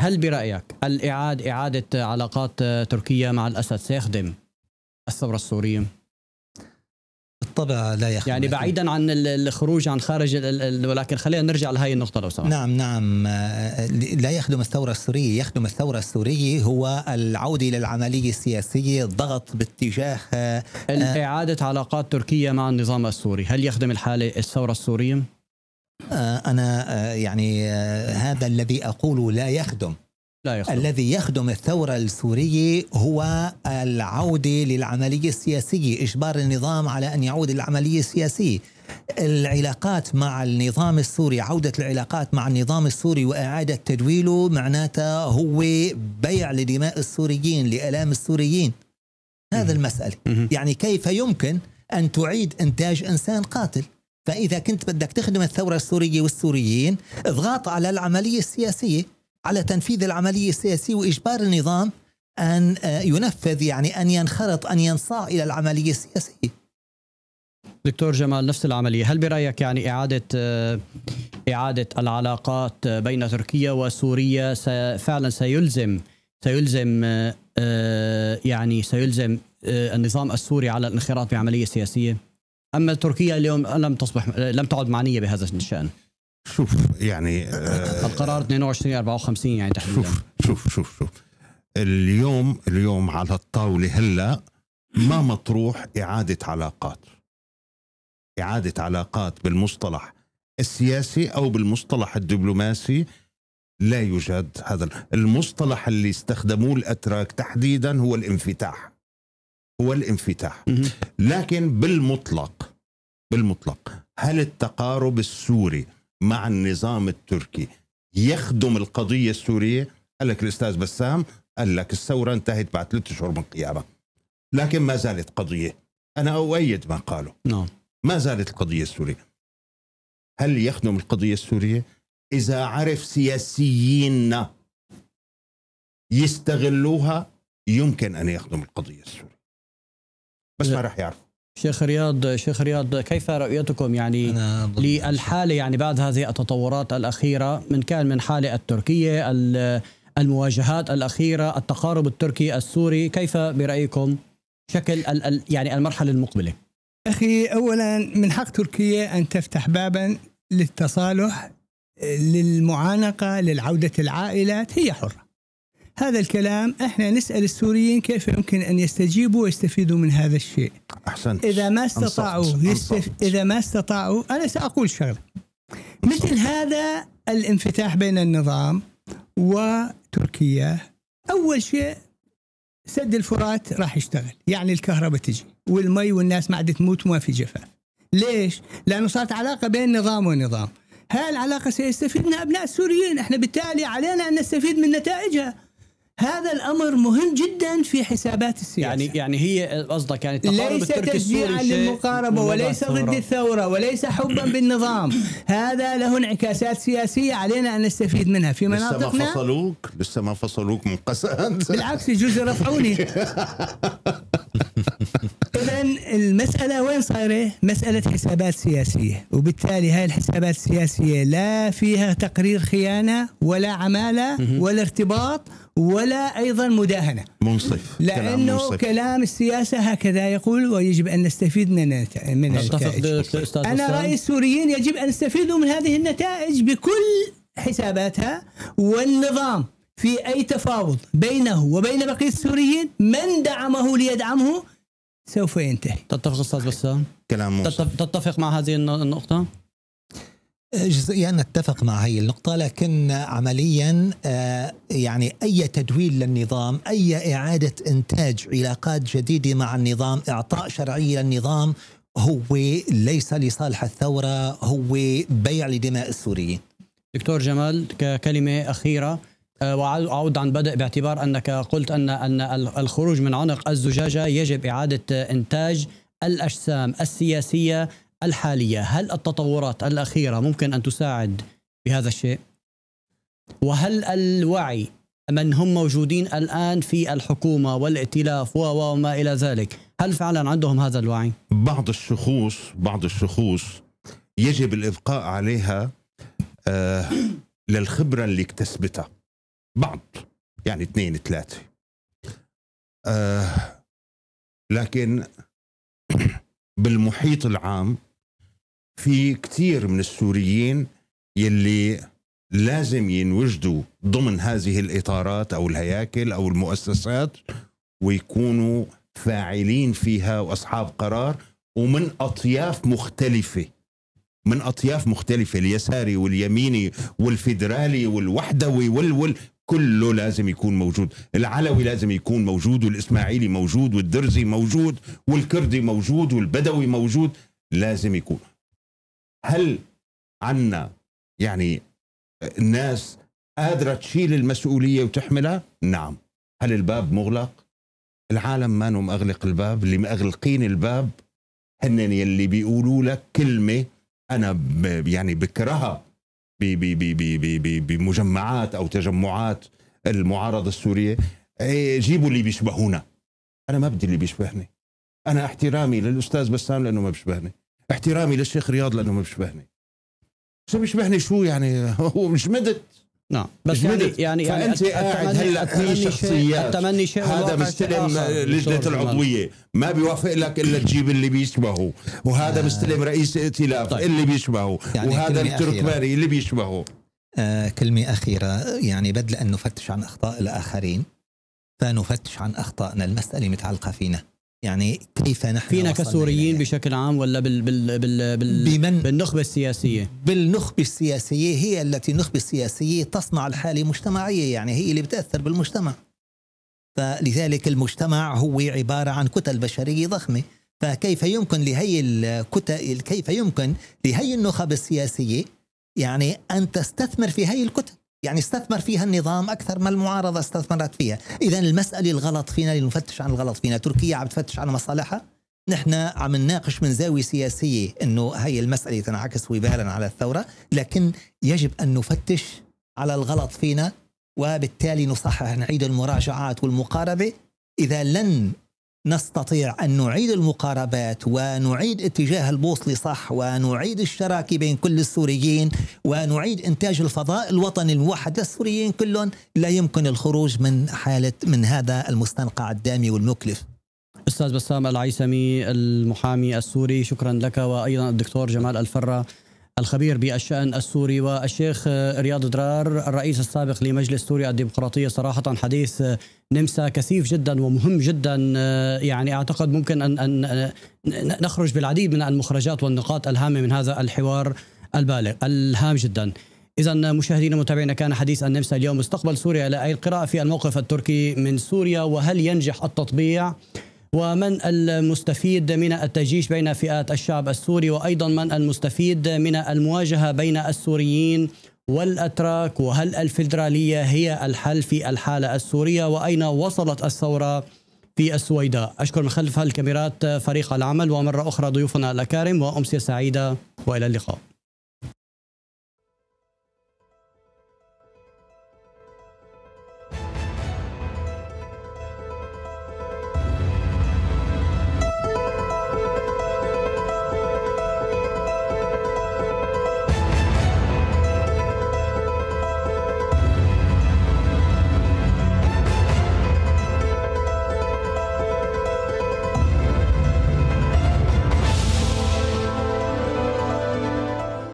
هل برأيك الإعاد إعادة علاقات تركيا مع الأسد سيخدم الثورة السورية؟ بالطبع لا يخدم يعني بعيدا عن الخروج عن خارج ولكن خلينا نرجع لهي النقطة لو سمحت نعم نعم لا يخدم الثورة السورية يخدم الثورة السورية هو العودة إلى العملية السياسية الضغط باتجاه آه، إعادة علاقات تركيا مع النظام السوري هل يخدم الحالة الثورة السورية؟ آه، أنا آه، يعني آه، هذا الذي أقوله لا يخدم لا يخدم. الذي يخدم الثورة السورية هو العودة للعملية السياسية إجبار النظام على أن يعود للعملية السياسية العلاقات مع النظام السوري عودة العلاقات مع النظام السوري وإعادة تدويله معناتها هو بيع لدماء السوريين لألام السوريين هذا المسألة يعني كيف يمكن أن تعيد إنتاج إنسان قاتل فإذا كنت بدك تخدم الثورة السورية والسوريين اضغط على العملية السياسية على تنفيذ العملية السياسية وإجبار النظام أن آه، ينفذ يعني أن ينخرط أن ينصاع إلى العملية السياسية دكتور جمال نفس العملية هل برأيك يعني إعادة آه، إعادة العلاقات بين تركيا وسوريا فعلا سيلزم سيلزم آه، يعني سيلزم النظام السوري على الانخراط بعملية سياسية؟ اما تركيا اليوم لم تصبح لم تعد معنيه بهذا الشان شوف يعني آه، القرار 22 54 يعني تحديدا شوف شوف شوف شوف اليوم اليوم على الطاوله هلا ما مطروح اعاده علاقات اعاده علاقات بالمصطلح السياسي او بالمصطلح الدبلوماسي لا يوجد هذا المصطلح اللي استخدموه الاتراك تحديدا هو الانفتاح هو الانفتاح لكن بالمطلق بالمطلق هل التقارب السوري مع النظام التركي يخدم القضية السورية قال لك الأستاذ بسام قال لك الثورة انتهت بعد ثلاثة أشهر من قيامه لكن ما زالت قضية أنا أؤيد ما قاله نعم ما زالت القضية السورية هل يخدم القضية السورية إذا عرف سياسيين يستغلوها يمكن أن يخدم القضية السورية بس ما راح يعرفوا شيخ رياض شيخ رياض كيف رؤيتكم يعني للحاله يعني بعد هذه التطورات الاخيره من كان من حاله التركيه المواجهات الاخيره التقارب التركي السوري كيف برايكم شكل يعني المرحله المقبله اخي اولا من حق تركيا ان تفتح بابا للتصالح للمعانقه للعوده العائلات هي حره هذا الكلام احنا نسال السوريين كيف يمكن ان يستجيبوا ويستفيدوا من هذا الشيء احسنت اذا ما استطاعوا يستف... اذا ما استطاعوا انا ساقول شغله مثل هذا الانفتاح بين النظام وتركيا اول شيء سد الفرات راح يشتغل يعني الكهرباء تجي والمي والناس ما عاد تموت وما في جفاف ليش؟ لانه صارت علاقه بين نظام ونظام هاي العلاقة سيستفيد منها أبناء السوريين إحنا بالتالي علينا أن نستفيد من نتائجها هذا الامر مهم جدا في حسابات السياسه يعني يعني هي قصدك يعني ليس تشجيعا للمقاربه وليس ضد الثوره وليس حبا بالنظام هذا له انعكاسات سياسيه علينا ان نستفيد منها في مناطقنا لسه ما فصلوك لسه ما فصلوك من قسم بالعكس يجوز يرفعوني اذا المساله وين صايره؟ مساله حسابات سياسيه وبالتالي هاي الحسابات السياسيه لا فيها تقرير خيانه ولا عماله ولا ارتباط ولا ايضا مداهنه منصف لانه كلام, منصف. كلام السياسه هكذا يقول ويجب ان نستفيد من من النتائج انا رايي السوريين يجب ان يستفيدوا من هذه النتائج بكل حساباتها والنظام في اي تفاوض بينه وبين بقيه السوريين من دعمه ليدعمه سوف ينتهي تتفق استاذ بسام كلام منصف. تتفق مع هذه النقطه جزئيا نتفق مع هي النقطة لكن عمليا آه، يعني أي تدويل للنظام أي إعادة إنتاج علاقات جديدة مع النظام إعطاء شرعية للنظام هو ليس لصالح الثورة هو بيع لدماء السوريين دكتور جمال ككلمة أخيرة آه، وأعود عن بدء باعتبار أنك قلت أن أن الخروج من عنق الزجاجة يجب إعادة إنتاج الأجسام السياسية الحاليه هل التطورات الاخيره ممكن ان تساعد بهذا الشيء وهل الوعي من هم موجودين الان في الحكومه والائتلاف وما الى ذلك هل فعلا عندهم هذا الوعي بعض الشخوص بعض الشخوص يجب الابقاء عليها آه للخبره اللي اكتسبتها بعض يعني اثنين ثلاثه آه لكن بالمحيط العام في كثير من السوريين يلي لازم ينوجدوا ضمن هذه الإطارات أو الهياكل أو المؤسسات ويكونوا فاعلين فيها وأصحاب قرار ومن أطياف مختلفة من أطياف مختلفة اليساري واليميني والفيدرالي والوحدوي وال وال كله لازم يكون موجود العلوي لازم يكون موجود والإسماعيلي موجود والدرزي موجود والكردي موجود والبدوي موجود لازم يكون هل عنا يعني الناس قادرة تشيل المسؤولية وتحملها؟ نعم هل الباب مغلق؟ العالم ما مغلق الباب اللي مغلقين الباب هن يلي بيقولوا لك كلمة أنا يعني بكرهها بمجمعات أو تجمعات المعارضة السورية إيه، جيبوا اللي بيشبهونا أنا ما بدي اللي بيشبهني أنا احترامي للأستاذ بسام لأنه ما بيشبهني احترامي للشيخ رياض لانه ما بيشبهني شو بيشبهني شو يعني هو مش مدد نعم بس يعني-, يعني يعني فانت قاعد هلا في شخصيات شيء هذا مستلم لجنه العضويه ما بيوافق لك الا تجيب اللي بيشبهه وهذا آه مستلم رئيس ائتلاف طيب. اللي بيشبهه يعني وهذا التركماني اللي بيشبهه آه كلمة أخيرة يعني بدل أن نفتش عن أخطاء الآخرين فنفتش عن أخطائنا المسألة متعلقة فينا يعني كيف نحن فينا كسوريين بشكل عام ولا بال بال بال بال بمن بالنخبه السياسيه بالنخبه السياسيه هي التي النخبه السياسيه تصنع الحاله مجتمعيه يعني هي اللي بتاثر بالمجتمع فلذلك المجتمع هو عباره عن كتل بشريه ضخمه فكيف يمكن لهي الكتل كيف يمكن لهي النخب السياسيه يعني ان تستثمر في هي الكتل يعني استثمر فيها النظام أكثر ما المعارضة استثمرت فيها إذا المسألة الغلط فينا لنفتش عن الغلط فينا تركيا عم تفتش عن مصالحها نحن عم نناقش من زاوية سياسية أنه هي المسألة تنعكس وبالا على الثورة لكن يجب أن نفتش على الغلط فينا وبالتالي نصحح نعيد المراجعات والمقاربة إذا لن نستطيع أن نعيد المقاربات ونعيد اتجاه البوصلة صح ونعيد الشراكة بين كل السوريين ونعيد إنتاج الفضاء الوطني الموحد للسوريين كلهم لا يمكن الخروج من حالة من هذا المستنقع الدامي والمكلف أستاذ بسام العيسمي المحامي السوري شكرا لك وأيضا الدكتور جمال الفرة الخبير بالشأن السوري والشيخ رياض درار الرئيس السابق لمجلس سوريا الديمقراطية صراحة حديث نمسا كثيف جدا ومهم جدا يعني أعتقد ممكن أن, أن نخرج بالعديد من المخرجات والنقاط الهامة من هذا الحوار البالغ الهام جدا إذا مشاهدينا متابعينا كان حديث النمسا اليوم مستقبل سوريا إلى أي القراءة في الموقف التركي من سوريا وهل ينجح التطبيع ومن المستفيد من التجيش بين فئات الشعب السوري وأيضا من المستفيد من المواجهة بين السوريين والأتراك وهل الفيدرالية هي الحل في الحالة السورية وأين وصلت الثورة في السويداء أشكر من خلف الكاميرات فريق العمل ومرة أخرى ضيوفنا الأكارم وأمسية سعيدة وإلى اللقاء